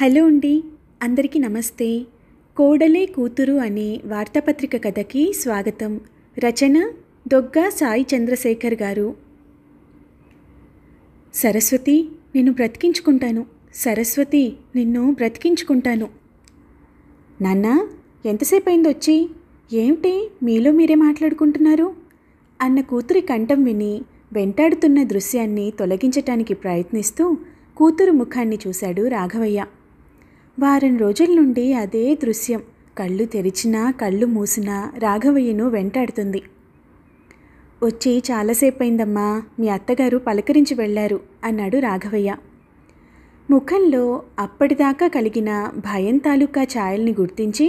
hello అండి అందరికీ నమస్తే కోడలే కూతురు అనే వార్తాపత్రిక కథకి స్వాగతం రచన దొగ్గా సాయి చంద్రశేఖర్ గారు సరస్వతి నిన్ను బ్రతికించుకుంటాను సరస్వతి నిన్ను బ్రతికించుకుంటాను నాన్న ఎంతసేపు అయిందో వచ్చి ఏమిటి మీలో మీరే మాట్లాడుకుంటున్నారు అన్న కూతురి కంఠం విని వెంటాడుతున్న దృశ్యాన్ని తొలగించటానికి ప్రయత్నిస్తూ కూతురు ముఖాన్ని చూశాడు రాఘవయ్య వారం రోజుల నుండి అదే దృశ్యం కళ్ళు తెరిచినా కళ్ళు మూసినా రాఘవయ్యను వెంటాడుతుంది వచ్చి చాలాసేపు అయిందమ్మా మీ అత్తగారు పలకరించి వెళ్ళారు అన్నాడు రాఘవయ్య ముఖంలో అప్పటిదాకా కలిగిన భయం తాలూకా ఛాయల్ని గుర్తించి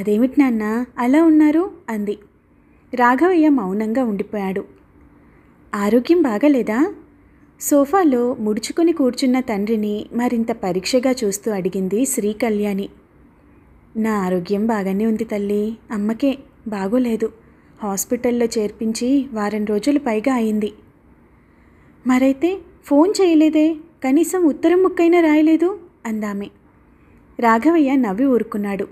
అదేమిటి నాన్న అలా ఉన్నారు అంది రాఘవయ్య మౌనంగా ఉండిపోయాడు ఆరోగ్యం బాగలేదా సోఫాలో ముడుచుకొని కూర్చున్న తండ్రిని మరింత పరీక్షగా చూస్తూ అడిగింది శ్రీ కళ్యాణి నా ఆరోగ్యం బాగానే ఉంది తల్లి అమ్మకే బాగోలేదు హాస్పిటల్లో చేర్పించి వారం రోజులు పైగా అయింది మరైతే ఫోన్ చేయలేదే కనీసం ఉత్తరం ముక్కైనా రాయలేదు అందామే రాఘవయ్య నవ్వి ఊరుకున్నాడు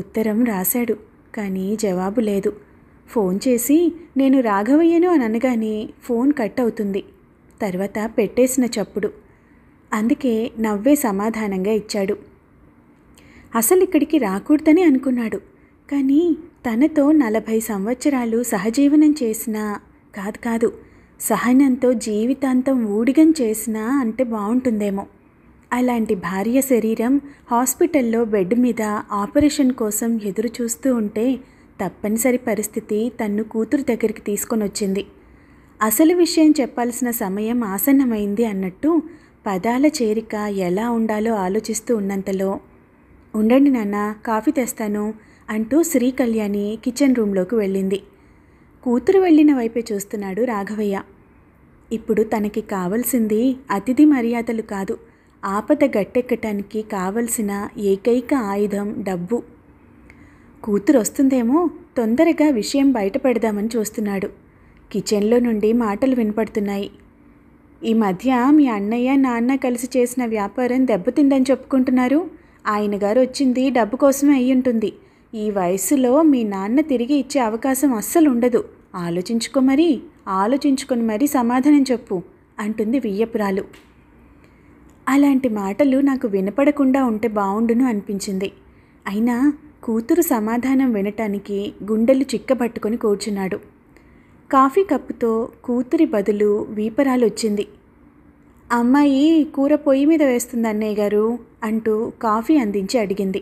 ఉత్తరం రాశాడు కానీ జవాబు లేదు ఫోన్ చేసి నేను రాఘవయ్యను అని అనగానే ఫోన్ కట్ అవుతుంది తర్వాత పెట్టేసిన చప్పుడు అందుకే నవ్వే సమాధానంగా ఇచ్చాడు అసలు ఇక్కడికి రాకూడదని అనుకున్నాడు కానీ తనతో నలభై సంవత్సరాలు సహజీవనం చేసినా కాదు కాదు సహనంతో జీవితాంతం ఊడిగం చేసినా అంటే బాగుంటుందేమో అలాంటి భార్య శరీరం హాస్పిటల్లో బెడ్ మీద ఆపరేషన్ కోసం ఎదురు చూస్తూ ఉంటే తప్పనిసరి పరిస్థితి తన్ను కూతురు దగ్గరికి తీసుకొని వచ్చింది అసలు విషయం చెప్పాల్సిన సమయం ఆసన్నమైంది అన్నట్టు పదాల చేరిక ఎలా ఉండాలో ఆలోచిస్తూ ఉన్నంతలో ఉండండి నాన్న కాఫీ తెస్తాను అంటూ శ్రీ కళ్యాణి కిచెన్ రూంలోకి వెళ్ళింది కూతురు వెళ్ళిన వైపే చూస్తున్నాడు రాఘవయ్య ఇప్పుడు తనకి కావలసింది అతిథి మర్యాదలు కాదు ఆపద గట్టెక్కటానికి కావలసిన ఏకైక ఆయుధం డబ్బు కూతురు వస్తుందేమో తొందరగా విషయం బయటపెడదామని చూస్తున్నాడు కిచెన్లో నుండి మాటలు వినపడుతున్నాయి ఈ మధ్య మీ అన్నయ్య నాన్న కలిసి చేసిన వ్యాపారం దెబ్బతిందని చెప్పుకుంటున్నారు ఆయన గారు వచ్చింది డబ్బు కోసమే అయి ఉంటుంది ఈ వయసులో మీ నాన్న తిరిగి ఇచ్చే అవకాశం అస్సలు ఉండదు ఆలోచించుకో మరి ఆలోచించుకొని మరీ సమాధానం చెప్పు అంటుంది వియ్యపురాలు అలాంటి మాటలు నాకు వినపడకుండా ఉంటే బాగుండును అనిపించింది అయినా కూతురు సమాధానం వినటానికి గుండెలు చిక్కబట్టుకొని కూర్చున్నాడు కాఫీ కప్పుతో కూతురి బదులు వీపరాలు వచ్చింది అమ్మాయి కూర పొయ్యి మీద వేస్తుంది అన్నయ్య గారు అంటూ కాఫీ అందించి అడిగింది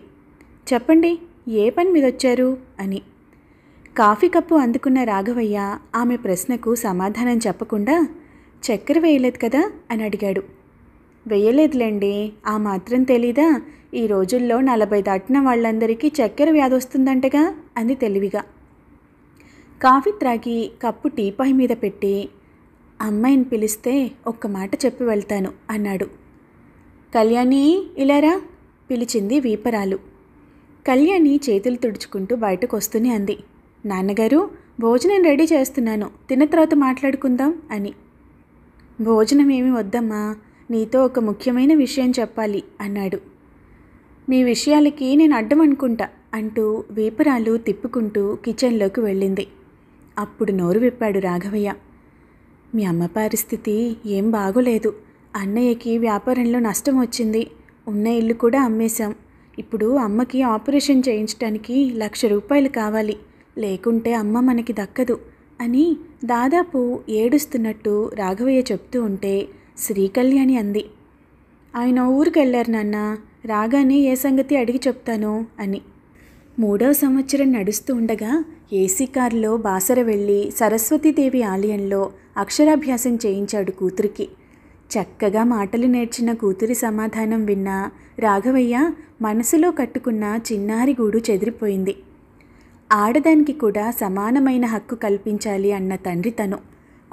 చెప్పండి ఏ పని మీద వచ్చారు అని కాఫీ కప్పు అందుకున్న రాఘవయ్య ఆమె ప్రశ్నకు సమాధానం చెప్పకుండా చక్కెర వేయలేదు కదా అని అడిగాడు వేయలేదులేండి ఆ మాత్రం తెలీదా ఈ రోజుల్లో నలభై దాటిన వాళ్ళందరికీ చక్కెర వ్యాధి వస్తుందంటగా అంది తెలివిగా కాఫీ త్రాగి కప్పు టీపాయ్ మీద పెట్టి అమ్మాయిని పిలిస్తే ఒక్క మాట చెప్పి వెళ్తాను అన్నాడు కళ్యాణి ఇలారా పిలిచింది వీపరాలు కళ్యాణి చేతులు తుడుచుకుంటూ బయటకు వస్తూనే అంది నాన్నగారు భోజనం రెడీ చేస్తున్నాను తిన్న తర్వాత మాట్లాడుకుందాం అని భోజనం ఏమి వద్దమ్మా నీతో ఒక ముఖ్యమైన విషయం చెప్పాలి అన్నాడు మీ విషయాలకి నేను అడ్డం అనుకుంటా అంటూ వీపరాలు తిప్పుకుంటూ కిచెన్లోకి వెళ్ళింది అప్పుడు నోరు విప్పాడు రాఘవయ్య మీ అమ్మ పరిస్థితి ఏం బాగోలేదు అన్నయ్యకి వ్యాపారంలో నష్టం వచ్చింది ఉన్న ఇల్లు కూడా అమ్మేశాం ఇప్పుడు అమ్మకి ఆపరేషన్ చేయించడానికి లక్ష రూపాయలు కావాలి లేకుంటే అమ్మ మనకి దక్కదు అని దాదాపు ఏడుస్తున్నట్టు రాఘవయ్య చెప్తూ ఉంటే శ్రీకళ్యాణి అంది ఆయన ఊరికి వెళ్ళారు నాన్న రాగానే ఏ సంగతి అడిగి చెప్తాను అని మూడవ సంవత్సరం నడుస్తూ ఉండగా ఏసీ కారులో బాసర వెళ్ళి సరస్వతీదేవి ఆలయంలో అక్షరాభ్యాసం చేయించాడు కూతురికి చక్కగా మాటలు నేర్చిన కూతురి సమాధానం విన్న రాఘవయ్య మనసులో కట్టుకున్న చిన్నారి గూడు చెదిరిపోయింది ఆడదానికి కూడా సమానమైన హక్కు కల్పించాలి అన్న తండ్రి తను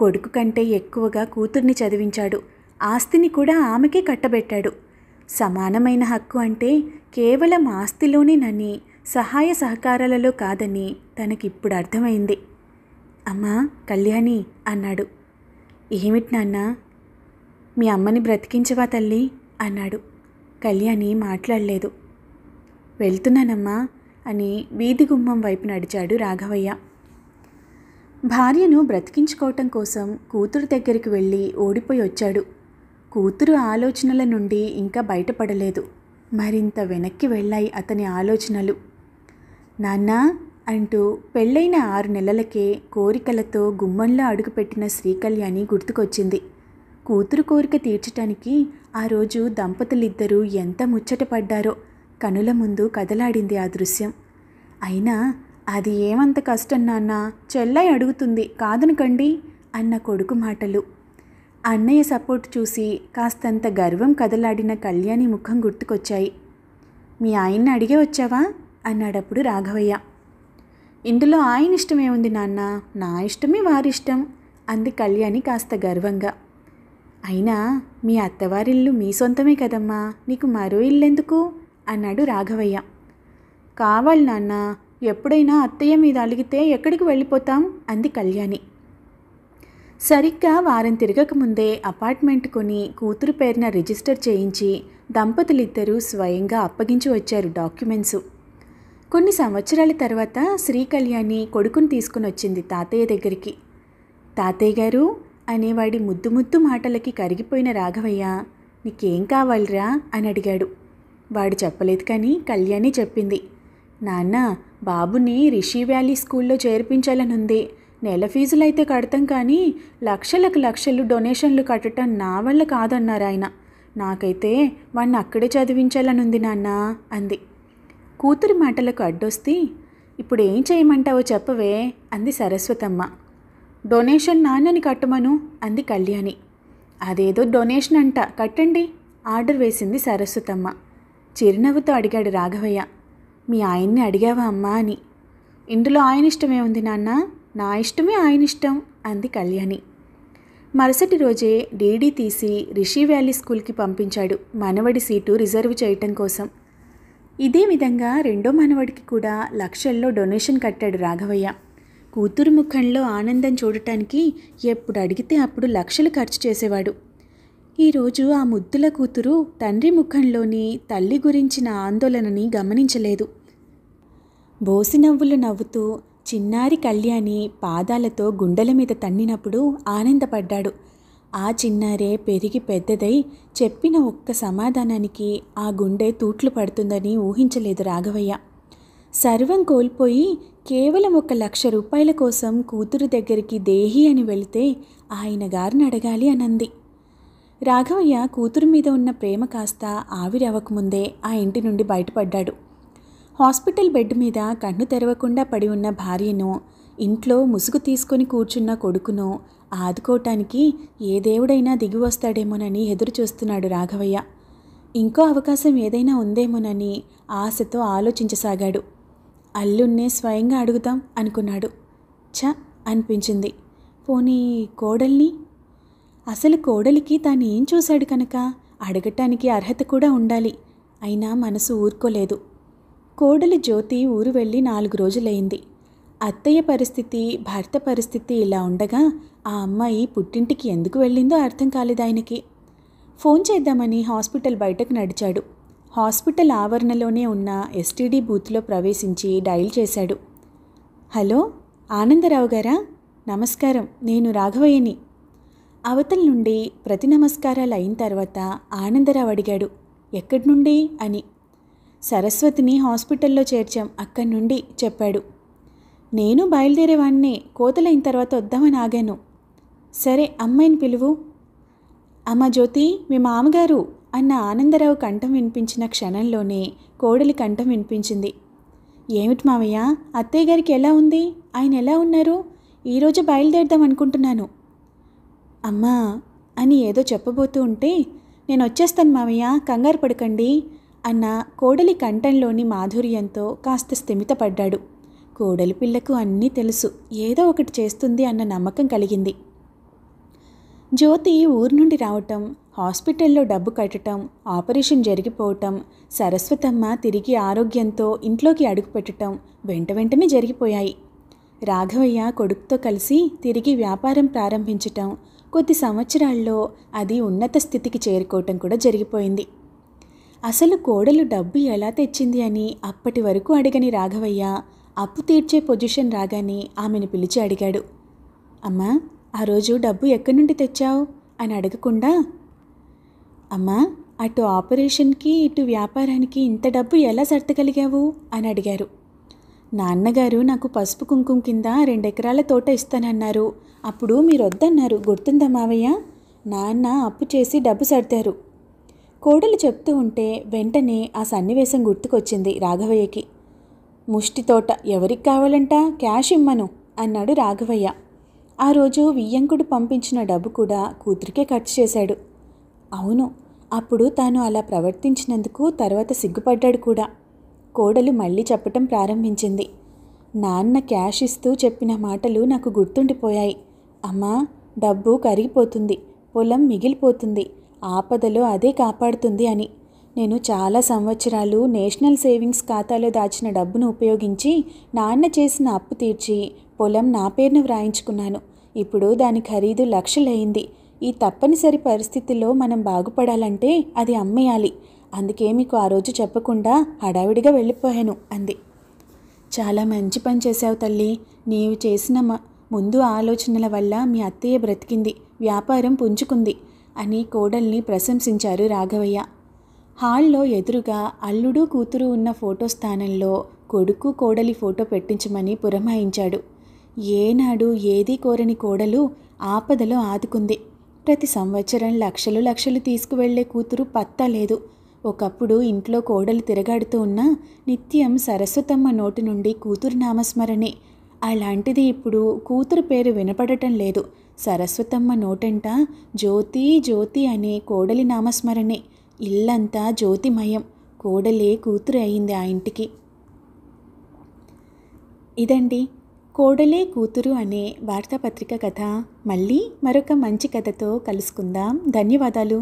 కొడుకు కంటే ఎక్కువగా కూతుర్ని చదివించాడు ఆస్తిని కూడా ఆమెకే కట్టబెట్టాడు సమానమైన హక్కు అంటే కేవలం ఆస్తిలోనేనని సహాయ సహకారాలలో కాదని తనకి ఇప్పుడు అర్థమైంది అమ్మా కళ్యాణి అన్నాడు ఏమిటి నాన్న మీ అమ్మని బ్రతికించవా తల్లి అన్నాడు కళ్యాణి మాట్లాడలేదు వెళ్తున్నానమ్మా అని వీధి గుమ్మం వైపు నడిచాడు రాఘవయ్య భార్యను బ్రతికించుకోవటం కోసం కూతురు దగ్గరికి వెళ్ళి ఓడిపోయి వచ్చాడు కూతురు ఆలోచనల నుండి ఇంకా బయటపడలేదు మరింత వెనక్కి వెళ్ళాయి అతని ఆలోచనలు నాన్నా అంటూ పెళ్ళైన ఆరు నెలలకే కోరికలతో గుమ్మంలో అడుగుపెట్టిన శ్రీకళ్యాణి గుర్తుకొచ్చింది కూతురు కోరిక తీర్చటానికి ఆ రోజు దంపతులిద్దరూ ఎంత ముచ్చటపడ్డారో కనుల ముందు కదలాడింది ఆ దృశ్యం అయినా అది ఏమంత కష్టం నాన్న చెల్లై అడుగుతుంది కాదనుకండి అన్న కొడుకు మాటలు అన్నయ్య సపోర్ట్ చూసి కాస్తంత గర్వం కదలాడిన కళ్యాణి ముఖం గుర్తుకొచ్చాయి మీ ఆయన్ని అడిగే వచ్చావా అన్నాడప్పుడు రాఘవయ్య ఇందులో ఆయన ఇష్టమే ఉంది నాన్న నా ఇష్టమే వారిష్టం అంది కళ్యాణి కాస్త గర్వంగా అయినా మీ అత్తవారిల్లు మీ సొంతమే కదమ్మా నీకు మరో ఇల్లెందుకు అన్నాడు రాఘవయ్య కావాలి నాన్న ఎప్పుడైనా అత్తయ్య మీద అలిగితే ఎక్కడికి వెళ్ళిపోతాం అంది కళ్యాణి సరిగ్గా వారం తిరగకముందే అపార్ట్మెంట్ కొని కూతురు పేరున రిజిస్టర్ చేయించి దంపతులిద్దరూ స్వయంగా అప్పగించి వచ్చారు డాక్యుమెంట్సు కొన్ని సంవత్సరాల తర్వాత శ్రీ కళ్యాణి కొడుకుని తీసుకుని వచ్చింది తాతయ్య దగ్గరికి తాతయ్య గారు అనేవాడి ముద్దు ముద్దు మాటలకి కరిగిపోయిన రాఘవయ్య నీకేం కావాలిరా అని అడిగాడు వాడు చెప్పలేదు కానీ కళ్యాణి చెప్పింది నాన్న బాబుని రిషి వ్యాలీ స్కూల్లో చేర్పించాలనుంది నెల ఫీజులు అయితే కడతాం కానీ లక్షలకు లక్షలు డొనేషన్లు కట్టడం నా వల్ల కాదన్నారు ఆయన నాకైతే వాడిని అక్కడే చదివించాలనుంది నాన్న అంది కూతురి మాటలకు అడ్డొస్తే ఇప్పుడు ఏం చేయమంటావో చెప్పవే అంది సరస్వతమ్మ డొనేషన్ నాన్నని కట్టమను అంది కళ్యాణి అదేదో డొనేషన్ అంట కట్టండి ఆర్డర్ వేసింది సరస్వతమ్మ చిరునవ్వుతో అడిగాడు రాఘవయ్య మీ ఆయన్ని అడిగావా అమ్మా అని ఇందులో ఆయన ఇష్టమే ఉంది నాన్న నా ఇష్టమే ఆయన ఇష్టం అంది కళ్యాణి మరుసటి రోజే డీడీ తీసి రిషి వ్యాలీ స్కూల్కి పంపించాడు మనవడి సీటు రిజర్వ్ చేయటం కోసం ఇదే విధంగా రెండో మనవడికి కూడా లక్షల్లో డొనేషన్ కట్టాడు రాఘవయ్య కూతురు ముఖంలో ఆనందం చూడటానికి ఎప్పుడు అడిగితే అప్పుడు లక్షలు ఖర్చు చేసేవాడు ఈరోజు ఆ ముద్దుల కూతురు తండ్రి ముఖంలోని తల్లి గురించిన ఆందోళనని గమనించలేదు బోసి నవ్వులు నవ్వుతూ చిన్నారి కళ్యాణి పాదాలతో గుండెల మీద తన్నినప్పుడు ఆనందపడ్డాడు ఆ చిన్నారే పెరిగి పెద్దదై చెప్పిన ఒక్క సమాధానానికి ఆ గుండె తూట్లు పడుతుందని ఊహించలేదు రాఘవయ్య సర్వం కోల్పోయి కేవలం ఒక లక్ష రూపాయల కోసం కూతురు దగ్గరికి దేహి అని వెళితే ఆయన గారిని అడగాలి అనంది రాఘవయ్య కూతురు మీద ఉన్న ప్రేమ కాస్త ఆవిరి ఆ ఇంటి నుండి బయటపడ్డాడు హాస్పిటల్ బెడ్ మీద కన్ను తెరవకుండా పడి ఉన్న భార్యను ఇంట్లో ముసుగు తీసుకొని కూర్చున్న కొడుకును ఆదుకోవటానికి ఏ దేవుడైనా దిగి వస్తాడేమోనని ఎదురు చూస్తున్నాడు రాఘవయ్య ఇంకో అవకాశం ఏదైనా ఉందేమోనని ఆశతో ఆలోచించసాగాడు అల్లున్నే స్వయంగా అడుగుతాం అనుకున్నాడు ఛ అనిపించింది పోనీ కోడల్ని అసలు కోడలికి తాను ఏం చూశాడు కనుక అడగటానికి అర్హత కూడా ఉండాలి అయినా మనసు ఊరుకోలేదు కోడలి జ్యోతి ఊరు వెళ్ళి నాలుగు రోజులైంది అత్తయ్య పరిస్థితి భర్త పరిస్థితి ఇలా ఉండగా ఆ అమ్మాయి పుట్టింటికి ఎందుకు వెళ్ళిందో అర్థం కాలేదు ఆయనకి ఫోన్ చేద్దామని హాస్పిటల్ బయటకు నడిచాడు హాస్పిటల్ ఆవరణలోనే ఉన్న ఎస్టీడీ బూత్లో ప్రవేశించి డైల్ చేశాడు హలో ఆనందరావు గారా నమస్కారం నేను రాఘవయ్యని అవతల నుండి ప్రతి నమస్కారాలు అయిన తర్వాత ఆనందరావు అడిగాడు ఎక్కడి నుండి అని సరస్వతిని హాస్పిటల్లో చేర్చాం అక్కడి నుండి చెప్పాడు నేను బయలుదేరేవాణ్ణి కోతలైన తర్వాత వద్దామని ఆగాను సరే అమ్మాయిని పిలువు అమ్మ జ్యోతి మీ మామగారు అన్న ఆనందరావు కంఠం వినిపించిన క్షణంలోనే కోడలి కంఠం వినిపించింది ఏమిటి మామయ్య అత్తయ్య గారికి ఎలా ఉంది ఆయన ఎలా ఉన్నారు ఈరోజు బయలుదేరదాం అనుకుంటున్నాను అమ్మా అని ఏదో చెప్పబోతూ ఉంటే నేను వచ్చేస్తాను మామయ్య కంగారు పడకండి అన్న కోడలి కంఠంలోని మాధుర్యంతో కాస్త స్థిమితపడ్డాడు కోడలి పిల్లకు అన్నీ తెలుసు ఏదో ఒకటి చేస్తుంది అన్న నమ్మకం కలిగింది జ్యోతి ఊరు నుండి రావటం హాస్పిటల్లో డబ్బు కట్టటం ఆపరేషన్ జరిగిపోవటం సరస్వతమ్మ తిరిగి ఆరోగ్యంతో ఇంట్లోకి అడుగుపెట్టడం వెంట వెంటనే జరిగిపోయాయి రాఘవయ్య కొడుకుతో కలిసి తిరిగి వ్యాపారం ప్రారంభించటం కొద్ది సంవత్సరాల్లో అది ఉన్నత స్థితికి చేరుకోవటం కూడా జరిగిపోయింది అసలు కోడలు డబ్బు ఎలా తెచ్చింది అని అప్పటి వరకు అడగని రాఘవయ్య అప్పు తీర్చే పొజిషన్ రాగానే ఆమెను పిలిచి అడిగాడు అమ్మా ఆ రోజు డబ్బు ఎక్కడి నుండి తెచ్చావు అని అడగకుండా అమ్మా అటు ఆపరేషన్కి ఇటు వ్యాపారానికి ఇంత డబ్బు ఎలా సర్దగలిగావు అని అడిగారు నాన్నగారు నాకు పసుపు కుంకుమ కింద రెండెకరాల తోట ఇస్తానన్నారు అప్పుడు మీరు వద్దన్నారు గుర్తుందా మావయ్య నాన్న అప్పు చేసి డబ్బు సర్దారు కోడలు చెప్తూ ఉంటే వెంటనే ఆ సన్నివేశం గుర్తుకొచ్చింది రాఘవయ్యకి ముష్టితోట ఎవరికి కావాలంట క్యాష్ ఇమ్మను అన్నాడు రాఘవయ్య ఆ రోజు వియ్యంకుడు పంపించిన డబ్బు కూడా కూతురికే ఖర్చు చేశాడు అవును అప్పుడు తాను అలా ప్రవర్తించినందుకు తర్వాత సిగ్గుపడ్డాడు కూడా కోడలు మళ్ళీ చెప్పటం ప్రారంభించింది నాన్న క్యాష్ ఇస్తూ చెప్పిన మాటలు నాకు గుర్తుండిపోయాయి అమ్మా డబ్బు కరిగిపోతుంది పొలం మిగిలిపోతుంది ఆపదలో అదే కాపాడుతుంది అని నేను చాలా సంవత్సరాలు నేషనల్ సేవింగ్స్ ఖాతాలో దాచిన డబ్బును ఉపయోగించి నాన్న చేసిన అప్పు తీర్చి పొలం నా పేరును వ్రాయించుకున్నాను ఇప్పుడు దాని ఖరీదు లక్షలైంది ఈ తప్పనిసరి పరిస్థితుల్లో మనం బాగుపడాలంటే అది అమ్మేయాలి అందుకే మీకు ఆ రోజు చెప్పకుండా హడావిడిగా వెళ్ళిపోయాను అంది చాలా మంచి పని చేశావు తల్లి నీవు చేసిన ముందు ఆలోచనల వల్ల మీ అత్తయ్య బ్రతికింది వ్యాపారం పుంజుకుంది అని కోడల్ని ప్రశంసించారు రాఘవయ్య హాల్లో ఎదురుగా అల్లుడు కూతురు ఉన్న ఫోటో స్థానంలో కొడుకు కోడలి ఫోటో పెట్టించమని పురమాయించాడు ఏనాడు ఏదీ కోరని కోడలు ఆపదలో ఆదుకుంది ప్రతి సంవత్సరం లక్షలు లక్షలు తీసుకువెళ్లే కూతురు పత్తా లేదు ఒకప్పుడు ఇంట్లో కోడలు తిరగాడుతూ ఉన్న నిత్యం సరస్వతమ్మ నోటి నుండి కూతురు నామస్మరణే అలాంటిది ఇప్పుడు కూతురు పేరు వినపడటం లేదు సరస్వతమ్మ నోటంట జ్యోతి జ్యోతి అనే కోడలి నామస్మరణే ఇల్లంతా జ్యోతిమయం కోడలే కూతురు అయింది ఆ ఇంటికి ఇదండి కోడలే కూతురు అనే వార్తాపత్రిక కథ మళ్ళీ మరొక మంచి కథతో కలుసుకుందాం ధన్యవాదాలు